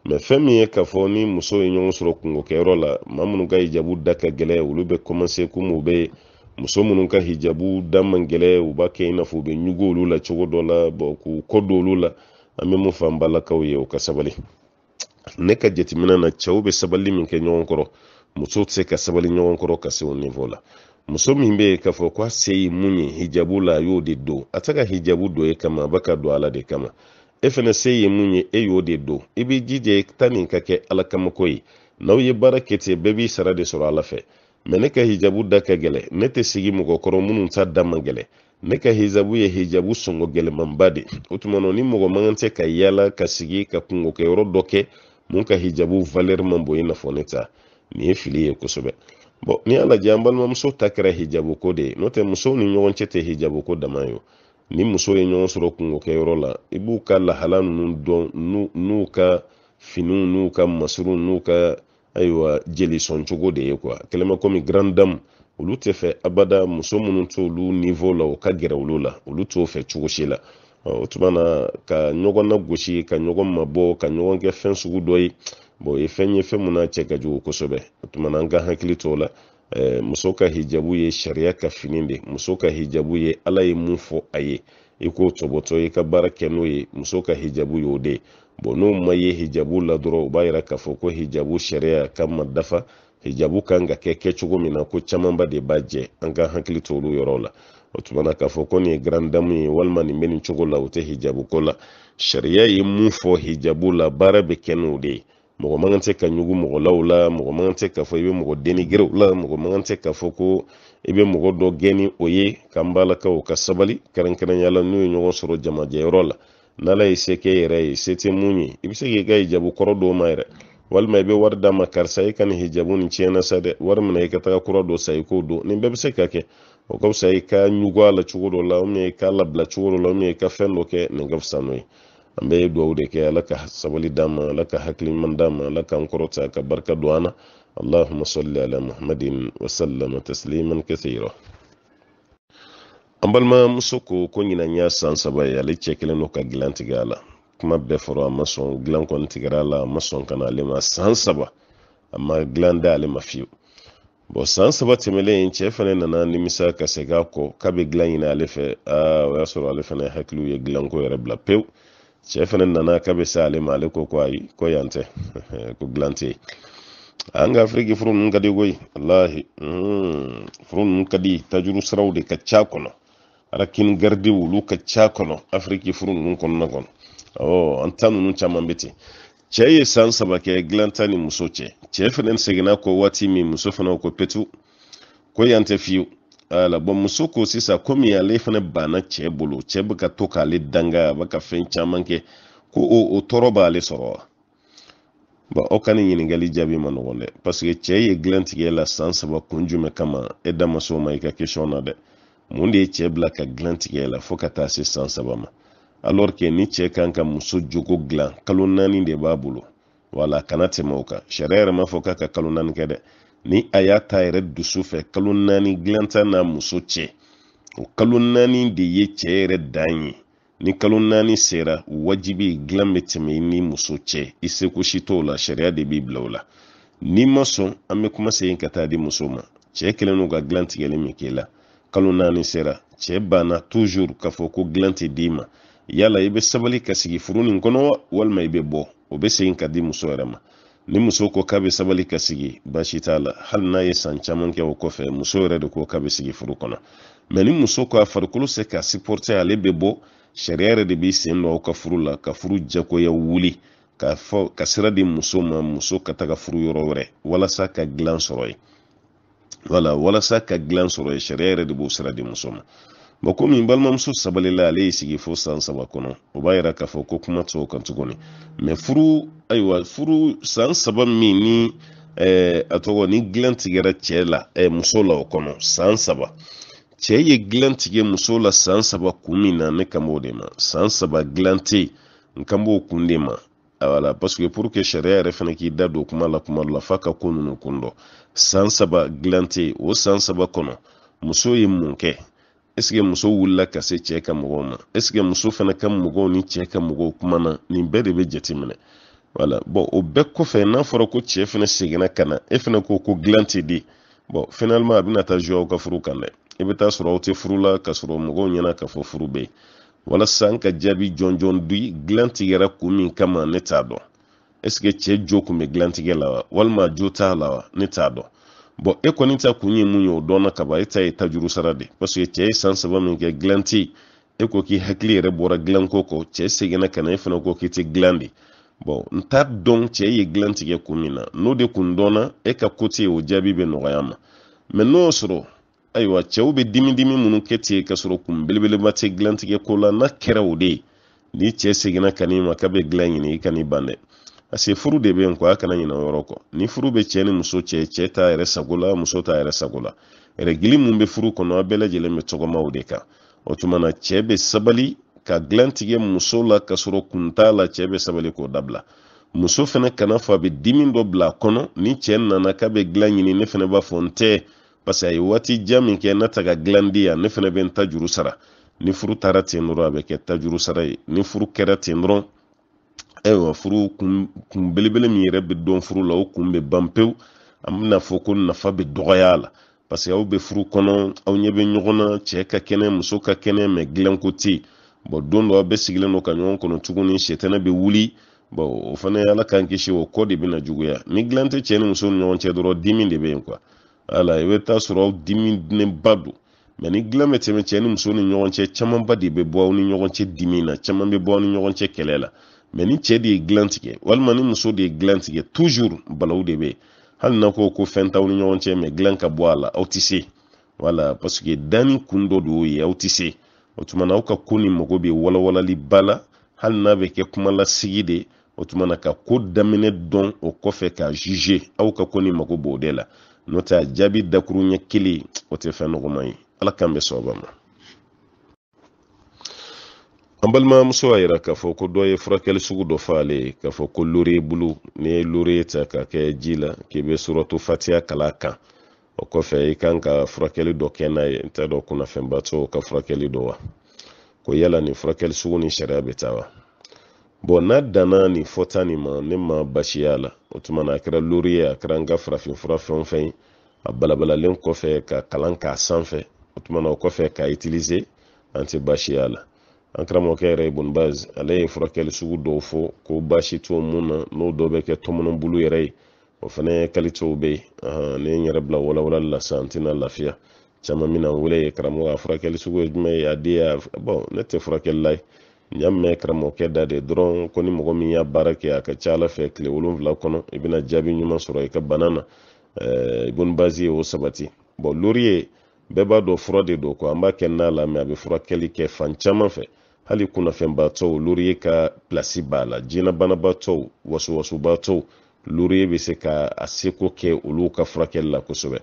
mɛ fɛn min ye k'a fɔ ni muso ye ɲɔgɔn sɔrɔ kungokɛyɔrɔ la maa minnu ka hijabu da ka gɛlɛ olu bɛ kɔmanse komi u bɛ muso minnu ka hijabu da man gɛlɛ u b'a kɛ i n'a fɔ u bɛ ɲugu olu la cogo dɔ la bɔn k'u kɔ don olu la an bɛ mun fɔ an balakaw ye o ka sabali ne ka jateminɛ na cɛw be sabali min kɛ ɲɔgɔn kɔrɔ musow tɛ se ka sabali ɲɔgɔn kɔrɔ ka se o niveau la muso min bɛ yen k'a fɔ k'a se ye mun ye hijabu la a y'o de don a tɛ ka hijabu don e kama a bɛ ka don ala de kama e fana se ye mun ye e y'o de don i e b'i jija e ta nin ka kɛ ala kamako ye n'aw ye baara kɛ ten bɛɛ b'i sara de sɔrɔ ala fɛ mɛ ne ka hijabu da ka gɛlɛ ne tɛ sigi mɔgɔ kɔrɔ minnu ta da man gɛlɛ ne ka hijabu ye hijabu sɔngɔ gɛlɛmanba de o tuma na ni mɔgɔ man kan tɛ ka yaala ka sigi ka kungokɛyɔrɔ dɔ kɛ mun ka hijabu valɛr man bon i n'a fɔ ne ta nin ye fili ye kosɛbɛ bɔn ni y'a lajɛ an balimamuso ta kɛra hijabu ko de ye n'o tɛ musow ni ɲɔgɔn cɛ tɛ hijabu ko dama ye ni muso ye ɲɔgɔn sɔrɔ kungokɛyɔrɔ la i b'u ka lahala ninnu dɔn n'u ka finiw n'u ka masuru n'u ka ayiwa jeli cogo de ye kuwa kɛlɛma komi grand dame olu tɛ fɛ abada muso minnu t'olu niveau la o ka gɛrɛ olu la olu t'o fɛ cogo si la o tuma na ka ɲɔgɔn na gosi ka ɲɔgɔn mabɔ ka ɲɔgɔn kɛ fɛn sugu dɔ ye bon ye fɛn ye fɛn mun n'a cɛ ka jugu kosɛbɛ o tuma na an ka hakili t'o la muso ka hijabu ye sariya ka fini de muso ka hijabu ye ala ye mun fɔ a ye i k'o tɔbɔtɔ i ka baara kɛ n'o ye muso ka hijabu y'o de bon n'o ma ye hijabu la dɔrɔn o b'a yira k'a fɔ ko hijabu sariya ka ma dafa hijabu kan ka kɛ kɛcogo min na ko camanba de b'a jɛ an ka hakili yɔrɔ la o tumana k'a fɔ ko nin ye grand dame ye walima nin bɛ nin cogo la o tɛ hijabu ko la sariya ye mun fɔ hijabu la baara bɛ kɛ n'o de ye mɔgɔ man kan tɛ ka ɲugu mɔgɔ la o la mɔgɔ man kan tɛ k'a fɔ i bɛ mɔgɔ denigere o la mɔgɔ man kan tɛ k'a fɔ ko i bɛ mɔgɔ dɔ gɛn ni o ye k'an balakaw ka sabali kɛrɛnkɛrɛnnenya la n'u ye ɲɔgɔn sɔrɔ jamajɛyɔrɔ la n'ala ye se kɛ yɛrɛ ye se tɛ mun ye i bɛ se k'i ka hijabu kɔrɔ dɔw ma yɛrɛ walima i bɛ wari d'a karisa i ka nin hijabu nin tiɲɛna sa dɛ wari minɛ i ka taga kura dɔ sa i k'o don nin bɛɛ bɛ se ka kɛ o ka fisa i ka ɲugu a la cogo dɔ la ubiyɛn i k'a labila cogo dɔ la ubiyɛn i ka fɛn dɔ kɛ nin ka fisa n'o ye an bɛ duwawu de kɛ ala ka sabali d'an ala ka hakili ɲuman ala k'an kɔrɔta ka barika don an na allahumma ala muhammadin wa tasliman kathira an balimamuso ko ko ɲinan y'a san saba ye ale cɛ kelen don ka gilan a la kuma bɛɛ fɔrɔ a ma sɔn dilan kɔni tigɛra la a ma sɔn ka ale ma san saba a ma dilan da ale ma fiyewu bɔn san saba tɛmɛlen cɛ fɛnɛ nana nimisa ka segin kɔ k'a bɛ dilan ɲini ale fɛ aa o y'a sɔrɔ ale fɛnɛ hakiliw ye dilanko yɛrɛ bila pewu cɛ fɛnɛ nana k'a bɛ se ale ma ale ko ko ayi ko yan tɛ ko dilan tɛ yen an ka afiriki furu ninnu ka di koyi walahi furu ninnu ka di tajuru siraw de ka ca kɔnɔ arakini garidiw olu ka ca kɔnɔ afiriki furu ninnu kɔnɔna kɔnɔ ɔ oh, an ta ninnu caman bɛ ten cɛ ye san saba kɛ gilanta ni muso cɛ cɛ fana seginna kɔ waati min muso fana ko petu ko yan tɛ fiyewu ala bɔn muso ko sisan komi ale fana banna cɛ bolo cɛ bɛ to k'ale danga a bɛ ka fɛn caman kɛ ko o o tɔɔrɔ b'ale sɔrɔ wa ba aw ka nin ɲininkali jaabi ma nɔgɔn dɛ paseke cɛ ye tigɛ la san saba kun jumɛn kama e da ma s'o ma i ka na dɛ mun de ye cɛ bila ka tigɛ la fo ka taa se san saba ma alors que ni cɛ kan ka muso jogo dilan kalo naani de b'a bolo wala kana tɛmɛ o kan sariya yɛrɛ m'a fɔ k'a ka kalo naani kɛ dɛ ni a y'a ta yɛrɛ dusu fɛ kalo naani dilanta n'a muso cɛ o kalo naani de ye cɛ yɛrɛ dan ye ni kalo naani sera wajibi dilan bɛ tɛmɛ i ni muso cɛ i seko si t'o la sariya de b'i bila o la n'i ma sɔn an bɛ kuma segin ka taa di muso ma cɛ kelen n'u ka dilan tigɛli min k'i la kalo naani sera cɛ banna tuzur k'a fɔ ko dilan tɛ d'i ma yala i be sabali ka sigi furu nin kɔnɔ walima i bɛ bɔ o bɛ segin ka di muso yɛrɛ ma ni muso ko k'a bɛ sabali ka sigi baasi t'a la hali n'a ye san caman kɛ o kɔfɛ muso yɛrɛ de ko k'a bɛ sigi furu kɔnɔ mɛ ni muso ko a farikolo se ka supporter ale bɛ bɔ sariya yɛrɛ de b'i sen don aw ka furu la ka furu jagoya wuli k'a fɔ ka sira di muso ma muso ka taga furu yɔrɔ wɛrɛ walasa ka dilan sɔrɔ ye wala walasa ka dilan sɔrɔ ye sariya yɛrɛ de b'o sira di muso ma bon min n balimamuso sabalila ale y'i sigi fo san saba kɔnɔ o b'a yira k'a fɔ ko kuma t'o kan tuguni mɛ furu ayiwa furu san saba min eh, ni eh, a tɔgɔ ni dilan tigɛra cɛ la eh, muso la o kɔnɔ san saba cɛ ye dilan tigɛ muso la san saba kun min na ne kan b'o de ma san saba dilan tɛ n kan b'o kun de ma wala parce que pour que sariya yɛrɛ fana k'i da don kuma la kuma dɔ la f'a ka ko ninnu kun dɔ san saba dilan tɛ o san saba kɔnɔ muso ye mun kɛ eske muso wulila ka se cɛɛ ka mɔgɔw ma eske muso fana ka mɔgɔw ni cɛɛ ka mɔgɔw kumana nin bɛɛ de be jati minɛ wala bɔn o bɛɛ kɔfɛ n'a fɔra ko cɛɛ fana seginna ka na e fana ko ko dilan tɛ di bɔn finalement a bɛna taa zuya aw ka furu kan dɛ i be taa sɔrɔ aw tɛ furu la ka sɔrɔ mɔgɔw ɲɛna k'a fɔ furu bɛ walasa n ka jaabi jɔnjɔn di dilan tigɛra kun min kama ne t'a dɔn eske cɛɛ jo kun bɛ dilantigɛ la wa walima jo t'a la wa ne t'a dɔn bɔn e kɔni ta kun ye mun ye o dɔnna kaba e ta ye tajuru sara de parce que ye san saba min kɛ dilan tɛ e ko k'i hakili yɛrɛ bɔra dilanko kɔ cɛ seginna ka e fana ko k'i tɛ de bɔn n t'a dɔn cɛ ye dilan tigɛ kun min na n'o de kun dɔnna e ka ko tɛ o jaabi bɛ nɔgɔya ma mɛ n'o y'a sɔrɔ ayiwa cɛw bɛ dimi minnu kɛ ten ka sɔrɔ kun belebeleba tɛ dilan ko la n'a kɛra o de ni cɛ seginna ka ma k'a bɛ dilan ɲini i ka ban dɛ parce furu de bɛ yen quoi a kana ɲinɛ o yɔrɔ kɔ ni furu be cɛ ni muso cɛ cɛ t'a yɛrɛ sago la muso t'a yɛrɛ sago la ɛrɛgili mun bɛ furu kɔnɔ a bɛɛ lajɛlen tɔgɔmaw de kan o tuma na cɛ bɛ sabali ka dilan muso la ka sɔrɔ kun la cɛ bɛ sabali k'o dabila muso fana kana fɔ a bɛ dimi dɔ bila kɔnɔ ni cɛ nana k'a bɛ dilan ɲini ne fana b'a fɔ n tɛ parce a ye waati jan min kɛ n'a ta ka dilan ne fana bɛ n ta juru sara ni furu taara ten dɔrɔn a bɛ kɛ tajuru sara ye ni furu kɛra ten dɔrɔn ayiwa furu kun kun belebele min yɛrɛ bɛ dɔn furu la o kun bɛ ban pewu an bɛna fɔ ko nafa bɛ dɔgɔya la parce aw bɛ furu kɔnɔ aw ɲɛ bɛ ɲɔgɔn na cɛ ka kɛnɛ muso ka kɛnɛ mɛ dilanko tɛ bɔn don dɔ aw bɛ sigilen don ka ɲɔgɔn kɔnɔ tuguni sɛtɛnɛ bɛ wuli bɔn o fana ala k'an kisi o kɔ de bɛna juguya ni dilan tɛ cɛ ni muso ni ɲɔgɔn cɛ dɔrɔn dimi de bɛ yen kuwa wala i bɛ taa sɔrɔ aw dimi ba don mɛ ni dilan bɛ tɛmɛ cɛ ni muso ni ɲɔgɔn cɛ camanba de bɛ bɔ aw ni ɲɔgɔn cɛ dimi na caman bɛ bɔ aw ni ɲɔgɔn cɛ kɛlɛ la mɛ ni cɛ de ye dilan tigɛ walima ni muso de ye dilan tigɛ toujours balawu de be hali n'a ko ko fɛn t'aw ni ɲɔgɔn cɛ mɛ dilan ka bɔ a la aw tɛ se wala parce que kun dɔ de y'o ye aw tɛ se o tuma aw ka ko ni mago be walawalali ba la hali n'a bɛ kɛ kumalasigi de o tuma ka ko daminɛ dɔn o kɔfɛ k'a juge aw ka ko ni mago b'o de la n'o tɛ a jaabi dakuru ɲɛ kelen o tɛ fɛn nɔgɔman ye ala k'an bɛ sɔn ma. Ambalma balimamuso y'a yira k'a fɔ ko dɔ ye furakɛli sugu dɔ f'ale ye k'a fɔ ko lore bulu n'i ye lore ta ka kɛ ji la k'i bɛ suratu fatiya kala kan o kɔfɛ i kan ka furakɛli dɔ kɛ n'a ye n t'a dɔn kunnafɛnbatɔ ka furakɛli dɔ wa ko yala nin furakɛli sugu ni sariya bɛ taa wa bɔn n'a danna nin fɔta nin ma ne ma basi y'a la o tuma na a kɛra lori ye a kɛra n ka farafinfura fɛn o fɛn ye a balabalalen kɔfɛ ka kalan k'a sanfɛ o tuma na o kɔfɛ k'a itilize an tɛ basi la an karamɔgɔkɛ yɛrɛ ye bonibaz ale ye furakɛli sugu dɔw fɔ ko baasi t'o mun na n'o dɔw bɛ kɛ tɔmɔnɔ bulu yɛrɛ ye o fɛnɛ kalitew be yen ni n yɛrɛ bila walawalali la sisan n tɛna lafiya caman mina n wele karamɔgɔ a furakɛli sugu ye jumɛn ye a di ya bɔn ne tɛ furakɛlila ye n y'a karamɔgɔkɛ da de dɔrɔn ko ni mɔgɔ min y'a baara kɛ a ka ca ala fɛ tile wolonfila kɔnɔ i bɛna jaabi ɲuman sɔrɔ i ka bana na ibonibazi ye o sabati bɔn lori ye bɛɛ b'a dɔn fura de don ko an b'a kɛ n'a la mɛ a bɛ furakɛli kɛ fan caman fɛ hali kunnafiyanbaatɔw luriye ka plasi b'a la jina banabaatɔw wasowasobaatɔw luriye bɛ se ka a seko kɛ olu ka furakɛli la kosɛbɛ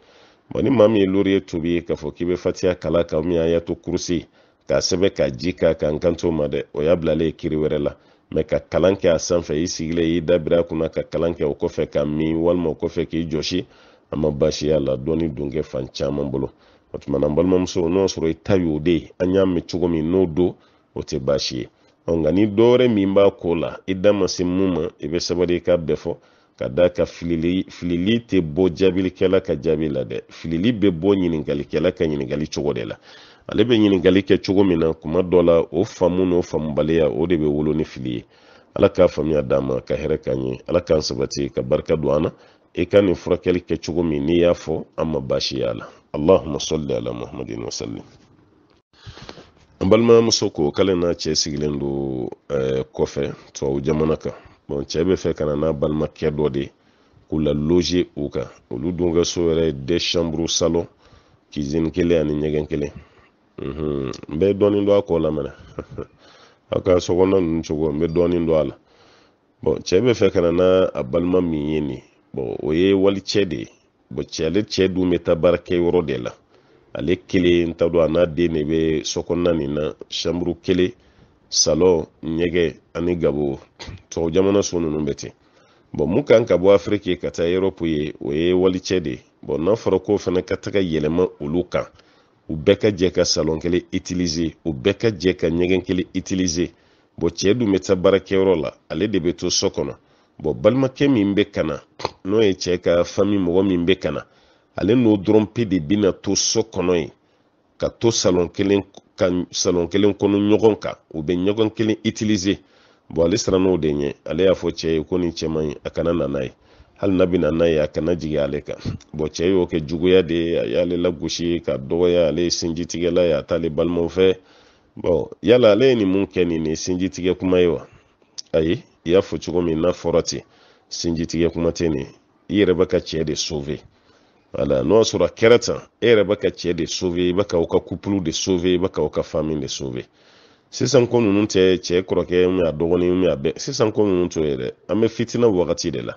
bɔn ni maa min ye luriye tobi ye k'a fɔ k'i bɛ fatiya kala kan min y'a to kurusi k'a sɛbɛ ka ji k'a kan kanto ma dɛ o y'a bilalen kiri wɛrɛ la mɛ ka kalan kɛ a sanfɛ i sigilen y'i dabiri kunna ka kalan kɛ o kɔfɛ ka min walima o kɔfɛ k'i jɔsi a ma baasi la dɔɔni dun fan caman bolo o tuma n balimamuso n'o sɔrɔ i ta y'o de an y'a mɛn cogo min n'o don o tɛ baasi ye ɔ nka ni dɔwɛrɛ min b'a ko la i da ma se mun ma i bɛ sabali i k'a bɛɛ fɔ ka da ka filili filili tɛ bɔ jaabilikɛla ka jaabi la dɛ filili bɛ bɔ ɲininkalikɛla ka ɲininkali cogo de la ale bɛ ɲininkali kɛ cogo min na kuma dɔ la o faamu n'o faamubaliya o de bɛ wolo ni fili ye ala k'a faamuya d'an ma ka hɛrɛ k'an ye ala k'an sabati ka barika don an na i e ka nin furakɛli kɛ cogo min n'i y'a fɔ an ma baasi y'a la allahumma salli ala muhammadin wa sallim n muso ko k'ale n'a cɛ sigilen do ɛɛ kɔfɛ tubabu jamana kan bon cɛ be fɛ ka na n'a balimakɛ dɔ de k'u la loze u kan olu dun so yɛrɛ de chambre salon cuisine kelen ani ɲɛgɛn kelen unhun n bɛ dɔɔnin dɔn a kɔ la mɛnɛ ka sokɔnɔna ninnu cogo n bɛ dɔɔnin dɔn a la bɔn cɛ bɛ fɛ ka na a balima min ye nin bɔn o ye walicɛ de ye cɛ ale cɛ dun bɛ taa baarakɛyɔrɔ de la ale kelen t'a don a n'a den de bɛ sokɔnɔna nin na samuru kelen salɔn ɲɛgɛ ani gabo tubabu jamana so ninnu bɛ ten bɔn mun kan ka bɔ afiriki ka taa yɔrɔpu ye o ye walicɛ de ye n'a fɔra ko fana ka taga yɛlɛma olu kan u bɛɛ ka jɛ ka salɔn kelen itilize u bɛɛ ka jɛ ka ɲɛgɛn kelen itilize bɔn cɛ dun bɛ taa baarakɛyɔrɔ la ale de bɛ to sɔ kɔnɔ bɔn balimakɛ min bɛ kana na n'o ye cɛɛ ka fami mɔgɔ min bɛ ka ale n'o dɔrɔn pe de bɛna to so kɔnɔ yen ka to salon kelen ka salon kelen kɔnɔ ɲɔgɔn kan u bɛ ɲɔgɔn kelen utilize bɔn ale siran n'o de ɲɛ ale y'a fɔ cɛ ye ko nin cɛ man a kana na ye hali n'a bɛna n'a ye a kana jigin ale kan bɔn cɛ y'o kɛ juguya de a y'ale lagosi ka dɔgɔya ale ye sinjitigɛla ye a t'ale balimaw fɛ bɔn yala ale ye nin mun kɛ nin ye sinjitigɛ kuma ye wa ayi i y'a fɔ cogo min n'a fɔra ten sinjitigɛ kuma tɛ nin i yɛrɛ bɛ ka cɛ de sauver wala eh, n'o eh, eh, y'a sɔrɔ a kɛra tan e yɛrɛ bɛ ka cɛ de sauve i bɛ ka aw ka couple de sauve i bɛ ka aw ka famille de sauve sisan ko ninnu tɛ cɛ kɔrɔkɛ min a dɔgɔnin min a bɛɛ sisan ko ninnu t'o ye dɛ an bɛ fitina wagati de la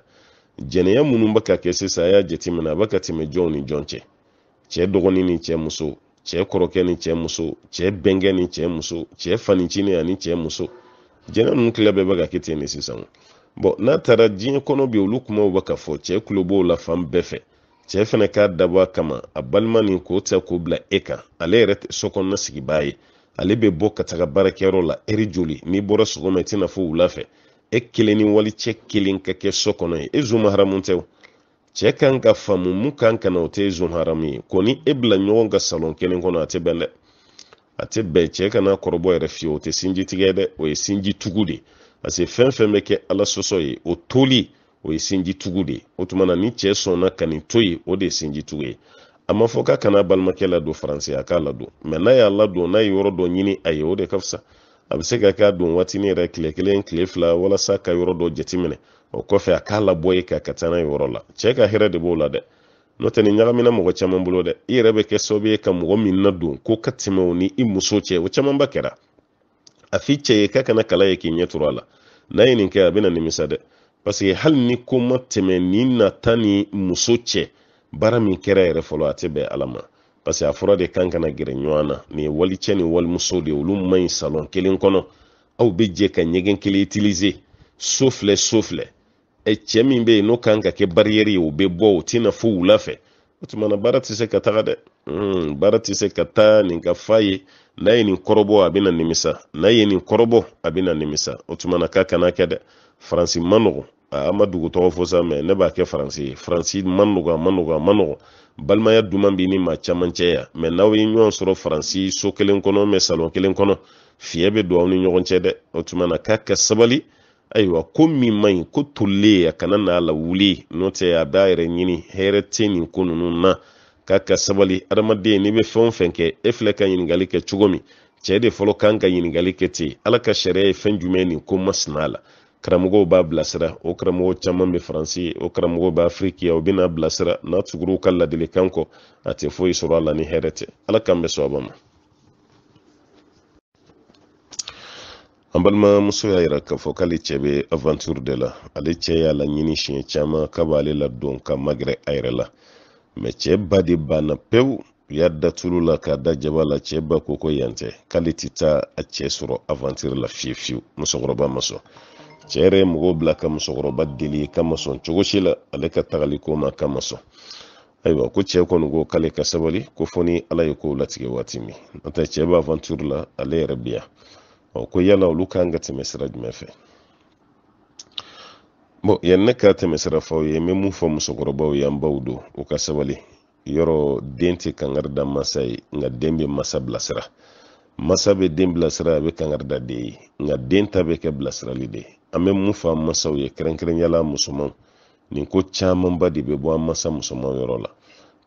jɛnɛya minnu bɛ ka kɛ sisan a y'a jateminɛ a bɛ ka tɛmɛ jɔnw ni jɔn cɛ cɛ dɔgɔnin ni cɛ muso cɛ kɔrɔkɛ ni cɛ muso cɛ bɛnkɛ ni cɛ muso cɛ fanincinin ani cɛ muso jɛnɛ ninnu tila bɛɛ bɛ ka kɛ ten de sisan bon n'a taara diɲɛ kɔnɔ bi olu kumaw bɛ ka fɔ cɛ tulo b'o la fan bɛɛ fɛ cɛ fɛnɛ k'a dabɔ a kama a balima nin k'o ta k'o bila e kan ale yɛrɛ tɛ sokɔnɔna sigibaa ye ale bɛ bɔ ka taga baarakɛyɔrɔ la eri joli n'i bɔra sɔgɔma i tɛna fo wula fɛ e kelen ni wali cɛ kelen ka kɛ so kɔnɔ ye e zon haramu tɛ o cɛ kan ka faamu mun kan ka na o tɛ e zon haramu ye ko ni e bila ɲɔgɔn ka salon kelen kɔnɔ a tɛ bɛn dɛ a tɛ bɛn cɛ ka n'a kɔrɔbɔ yɛrɛ fiyewu o tɛ sinjitigɛ dɛ o ye sinji tugu de parce que fɛn fɛn bɛ kɛ ala sɔsɔ ye o toli o ye sinjitugu de ye o tuma na ni cɛ sɔnna ka nin to yen o de ye sinjitugu ye a ma fɔ k'a kana balimakɛ ladon faransiya k'a ladon mɛ n'a y'a ladon n'a ye yɔrɔ dɔ ɲini a ye o de ka fisa a bɛ se ka k'a don waatinin yɛrɛ tile kelen tile fila walasa ka yɔrɔ dɔ jateminɛ o kɔfɛ a k'a labɔ ye ka ka taa n'a ye yɔrɔ la cɛ ka hɛrɛ de b'o la dɛ n'o tɛ nin ɲagamina mɔgɔ caman bolo dɛ i yɛrɛ bɛ kɛ sababu ye ka mɔgɔ min nadon ko ka tɛmɛ o ni i muso cɛ o camanba kɛra a f'i cɛ ye k'a kana kala ye k'i ɲɛ turu a la n'a ye nin kɛ a bɛna nimisa dɛ parce que hali ni ko ma tɛmɛ nin nata ni muso cɛ baara min kɛra yɛrɛ fɔlɔ a tɛ bɛn ala ma parce que a fɔra de kan kana gɛrɛ ɲɔgɔn na nin ye walicɛ ni walimuso de olu man ɲi salon kelen kɔnɔ aw bɛ jɛ ka ɲɛgɛn kelen itilize so filɛ so filɛ ɛ cɛ min bɛ yen n'o kan ka kɛ bariyɛri ye o be bɔ o tɛna fo wula fɛ o tuma baara tɛ se ka taga dɛ hmm, baara tɛ se ka taa nin ka fa ye n'a ye nin kɔrɔbɔ a bɛ nimisa n'a ye nin kɔrɔbɔ a bɛ nimisa o tuma na k'a kana kɛ dɛ faransi man nɔgɔ an ah, ma dugu tɔgɔ fɔ sa mɛ ne b'a kɛ faransi ye faransi man nɔgɔ a man nɔgɔ a man nɔgɔ balimaya duman b'i ni maa caman cɛ yan mɛ n'aw ye ɲɔgɔn sɔrɔ faransi so kelen kɔnɔ mɛ salon kelen kɔnɔ fiɲɛ bɛ don aw ni ɲɔgɔn cɛ dɛ o tuma na k'a ka sabali ayiwa ko min man ɲi ko tolilen a kana n'a la n'o tɛ a b'a yɛrɛ ɲini hɛrɛ tɛ nin ko ninnu na k'a ka sabali adamaden n'i bɛ fɛn o fɛn kɛ e filɛ ka ɲininkali kɛ cogo min cɛ de fɔlɔ kan ka ɲininkali kɛ ten ala ka sariya ye fɛn jumɛn nin ko masina la karamɔgɔw b'a bilasira o karamɔgɔ caman bɛ faransi o karamɔgɔ bɛ afiriki yan o bɛ bilasira n'a tugura ka ladilikan kɔ a tɛ foyi sɔrɔ a la ni hɛrɛ tɛ ala k'an bɛ sɔn ma an balimamuso y'a yira k'a fɔ k'ale cɛ bɛ avanture de la ale cɛ y'a laɲini siɲɛ caman k'a b'ale ladon ka magɛrɛ a yɛrɛ la mɛ cɛ ba de banna pewu u y'a datulu la k'a da jaba la cɛ ba ko ko yan k'ale tɛ taa a cɛ sɔrɔ avanture la fiyewu musokɔrɔba ma sɔn cɛ yɛrɛ ye mɔgɔw bila ka musokɔrɔba deli ka ma cogo si la ale ka tagali ko ma ka ma ayiwa ko cɛ kɔni ko k'ale ka sabali ko fo ala ye kow latigɛ waati min n'o tɛ cɛ avanture la ale yɛrɛ bi ko yala olu kan ka tɛmɛ sira jumɛn fɛ bon yanni ka tɛmɛ sira fɔ ye n mun fɔ musokɔrɔbaw ye an baw don u ka sabali yɔrɔ den tɛ kangari masa ye nka den bɛ masa bilasira masa bɛ den bilasira a bɛ kangari da ye nka den ta bɛ kɛ bilasirali de ye an bɛ mun fɔ an masaw ye kɛrɛnkɛrɛnyala musomanw nin ko camanba de bɛ bɔ an masa musoman yɔrɔ la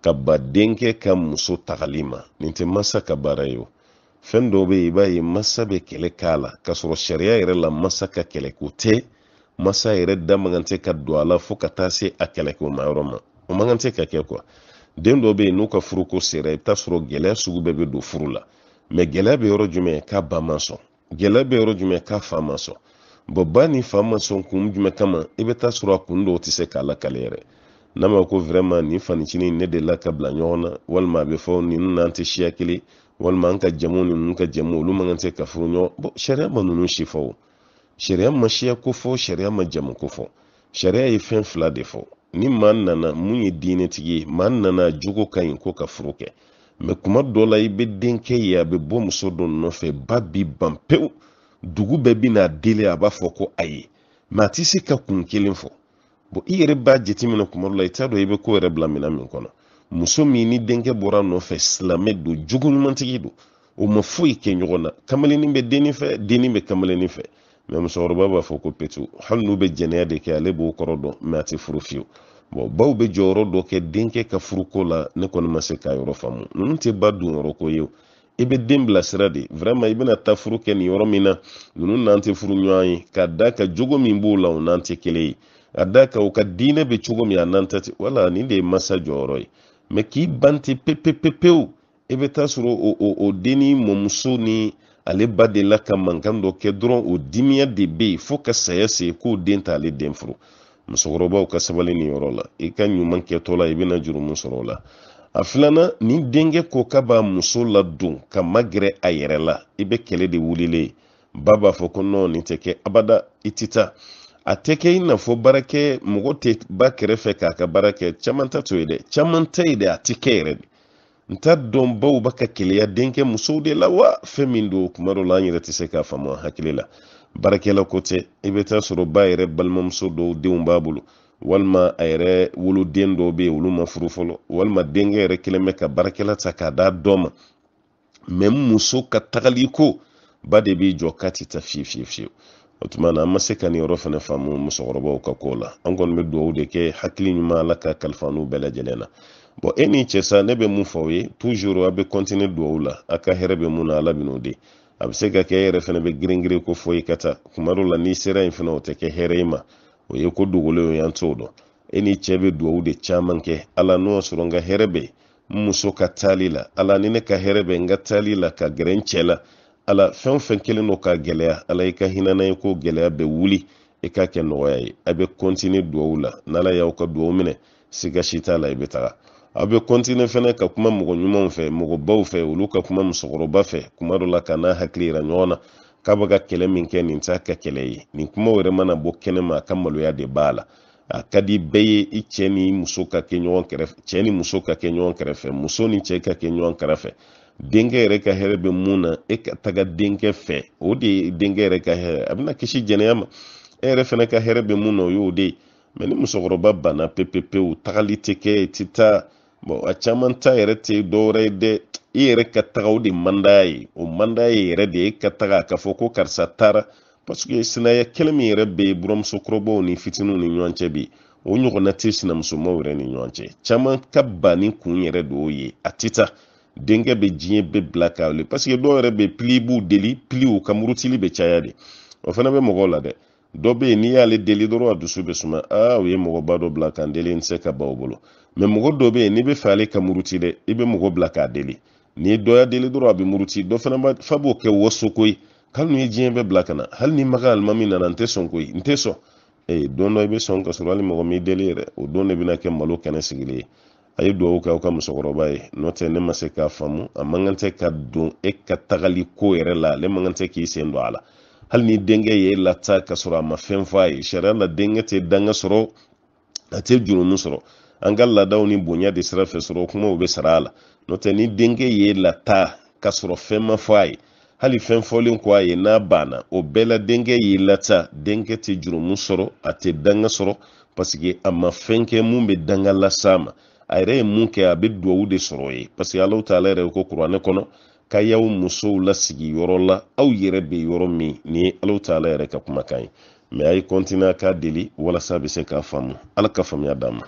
ka ba denkɛ ka muso tagali ma nin tɛ masa ka baara ye o fɛn dɔw bɛ i b'a ye masa be kɛlɛ k'a la k'a sɔrɔ sariya yɛrɛ la masa ka kɛlɛko tɛ masa yɛrɛ da man ka don a la fo ka taa se a kɛlɛko ma yɔrɔ ma o man ka kɛ kuwa den dɔw bɛ yen n'u ka furuko sera i bɛ t'a sɔrɔ gɛlɛya sugu bɛɛ bɛ don furu la mɛ gɛlɛya bɛ yɔrɔ jumɛn k'a ba ma sɔn gɛlɛya bɛ yɔrɔ jumɛn k'a fa ma sɔn bɔn ba ni fa ma sɔn kun jumɛn kama i bɛ taa sɔrɔ a kun dɔw tɛ se k'a lakale yɛrɛ n'a ma ko vraiment nin fanicini ne delila ka bila ɲɔgɔn na walima a bɛ fɔ ninnu n'an tɛ siya kelen walima an ka jamu ni ninnu ka jamu olu man kan tɛ ka furu ɲɔgɔn bɔn sariya ma ninnu si fɔ o sariya ma siya ko fɔ sariya ma jamu ko fɔ sariya ye fɛn fila de fɔ ni maa nana mun ye diinɛtigi ye maa nana jogo ka ɲi ko ka furu kɛ mɛ kuma dɔ la i bɛ denkɛ ye a bɛ bɔ muso dɔ nɔfɛ ba b'i ban pewu dugu bɛɛ bi a deli a b'a fɔ ko ayi mɛ a ti se ka kun kelen fɔ bon i yɛrɛ b'a jateminɛ kuma dɔ la i t'a dɔn i bɛ ko yɛrɛ bila minɛn min kɔnɔ muso min ni denkɛ bɔra nɔfɛ silamɛ don jogoɲumantigi don o ma foyi kɛ ɲɔgɔn na kamalennin bɛ denni fɛ denni bɛ kamalennin fɛ mɛ musokɔrɔba b'a fɔ ko petu hali n'u bɛ jɛnɛya de kɛ ale b'o kɔrɔ dɔn mɛ a tɛ furu fiyewu bon baw bɛ jɔyɔrɔ dɔ kɛ denkɛ ka furuko la ne kɔni ma se k'a yɔrɔ faamu ninnu tɛ ba donyɔrɔ ko ye o i be den bilasira de vraiment i bena ta furu kɛ nin yɔrɔ min na ninnu n'an tɛ furu ɲɔgɔn ye ka da ka jogo min b'o la o n'an tɛ kelen ye ka da kan u ka diinɛ bɛ cogo min a n'an ta wala nin de ye masa jɔyɔrɔ ye mɛ k'i ban ten pepepepewu i bɛ taa sɔrɔ o o o denni mɔmuso ni ale ba de la ka mankan dɔ kɛ dɔrɔn o dimiya de be yen fo ka saya se k'o den t'ale den furu musokɔrɔbaw ka sabali nin yɔrɔ la i ka ɲuman kɛtɔ la i bɛna jurumu sɔrɔ la a filanan nin denkɛ ko ka b'a muso ladon ka magɛrɛ a yɛrɛ la i bɛ kɛlɛ de wulilen ba b'a fɔ ko nɔn nin tɛ kɛ abada i ti taa a tɛ kɛ i n'a fɔ baarakɛ mɔgɔ tɛ ba kɛrɛfɛ k'a ka baara kɛ caman ta to ye dɛ caman ta ye dɛ a ti kɛ yɛrɛ de n t'a dɔn baw ba ka keleya denkɛ musow de la wa fɛn min don kuma dɔ la an yɛrɛ tɛ se k'a faamu an hakili la baarakɛla ko tɛ i bɛ taa sɔrɔ ba yɛrɛ balimamuso dɔw denw b'a bolo walima a yɛrɛ woloden dɔw bɛ olu ma furu fɔlɔ walima denkɛ yɛrɛ kelen bɛ ka baarakɛla ta k'a d'a dɔ ma mɛ muso ka tagali ko ba de b'i jɔ k'a ti taa fiyewu o tuma na an ma se ka nin yɔrɔ fana faamu musokɔrɔbaw ka ko la an kɔni bɛ dugawu de kɛ hakili ɲuman ala ka kalifa bɛɛ lajɛlen na bon e ni cɛ sa ne bɛ mun fɔ ye toujours a bɛ continuer dugawu la a ka hɛrɛ bɛ mun na ala bɛ de a bɛ se ka kɛ e yɛrɛ fana bɛ girin girin ko fɔ i ka taa kuma dɔ la n'i sera yen fana o tɛ kɛ hɛrɛ ye ma o e e ye ko dogolen ye an t'o dɔn e ni cɛ bɛ duwawu de caman kɛ ala n'o sɔrɔ n ka hɛrɛ bɛ n muso ka taali la ala ni ne ka hɛrɛ bɛ n ka taali la ka gɛrɛ n cɛ la ala fɛn o fɛn kelen don k'a gɛlɛya ala i ka hinɛ ye ko gɛlɛya bɛ wuli i k'a kɛ nɔgɔya ye a bɛ kɔntine duwawu la n'ala y'aw ka duwawu minɛ siga si t'a la i bɛ taga aw bɛ kɔntine fɛnɛ ka kuma mɔgɔ ɲumanw fɛ mɔgɔ fɛ olu ka kuma musokɔrɔba fɛ kuma dɔ la ka n'a hakili yira ɲɔgɔn na k'a ka kɛlɛ min kɛ nin t'a ka kɛlɛ ye nin kuma yɛrɛ mana bɔ kɛnɛma a ka maloya de b'a la a ka di bɛɛ ye i cɛ ni muso ka kɛ ɲɔgɔn kɛrɛfɛ cɛ ni muso ka kɛ ɲɔgɔn kɛrɛfɛ muso ni cɛ ka kɛ ɲɔgɔn kɛrɛfɛ denkɛ yɛrɛ ka hɛrɛ bɛ mun na e ka taga denkɛ fɛ o de ye denkɛ yɛrɛ ka hɛrɛ a bɛna kisi jɛnɛya ma e yɛrɛ fana ka hɛrɛ bɛ mun na o y'o de ye mɛ ni musokɔrɔba banna pepepewu tagali tɛ kɛ i tɛ taa bon a caman ta yɛrɛ tɛ dɔwɛrɛ ye dɛ i yɛrɛ ka taga o de mandaya ye o mandaya ye yɛrɛ de ye ka taga k'a fɔ ko karisa taara paseke sinaya kelen min yɛrɛ bɛ buramusokɔrɔbaw ni fitininw ni ɲɔgɔn cɛ bi o ɲɔgɔnna tɛ sinamusomaw yɛrɛ ni ɲɔgɔn cɛ caman ka ban kun yɛrɛ de y'o ye a tɛ taa denkɛ bɛ diɲɛ bɛɛ bila k'a le paseke dɔw yɛrɛ bɛ pili b'u deli piliw ka murutili bɛ caya de o fana bɛ mɔgɔw la dɛ dɔ bɛ yen n'i y'ale deli dɔrɔn a dusu bɛ suma aa u ye mɔgɔba dɔ bila kan deli n tɛ se ka ban o bolo mɛ mɔgɔ dɔ bɛ yen n'i bɛ fɛ ale ka muruti dɛ i bɛ mɔgɔ bila k'a deli n'i dɔ y'a deli dɔrɔn a bɛ muruti dɔ fana b'a fa b'o kɛ wasoko ye hali n'u ye diɲɛ bɛɛ bila ka na hali ni maga alimami nana n tɛ sɔn koyi n tɛ sɔn ee don dɔ i bɛ sɔn ka sɔrɔ hali mɔgɔ m'i deli yɛrɛ o don de bɛna kɛ malo kɛnɛ sigilen ye a ye dugawu kɛ aw ka musokɔrɔba ye n'o tɛ ne ma se k'a faamu a man kan tɛ ka don e ka tagali ko yɛrɛ la ale man kan tɛ k'i sen don a la hali ni denkɛ y'e e lata ka sɔrɔ a ma fɛn fɔ a ye sariya la denkɛ tɛ danga sɔrɔ a tɛ jurumu sɔrɔ an ka ladaw ni bonya de sira fɛ sɔrɔ kumaw bɛ sara a la n'o tɛ ni denkɛ ye lata k'a sɔrɔ fɛn ma fɔ a ye hali fɛn fɔlen kɔ a ye n'a banna o bɛɛ la denkɛ y'i lata denkɛ tɛ jurumu sɔrɔ a tɛ danga sɔrɔ paseke a ma fɛn kɛ mun bɛ danga las'a ma a yɛrɛ ye mun kɛ a bɛ duwawu de sɔrɔ ye paseke alaw ta ala yɛrɛ ko kuranɛ kɔnɔ ka y'aw musow lasigi yɔrɔ la aw yɛrɛ bɛ yɔrɔ min ni ye alaw ta ala yɛrɛ ka kumakan ye mɛ a ye kɔntina k'a deli walasa a bɛ se k'a faamu ala ka faamuya d'a ma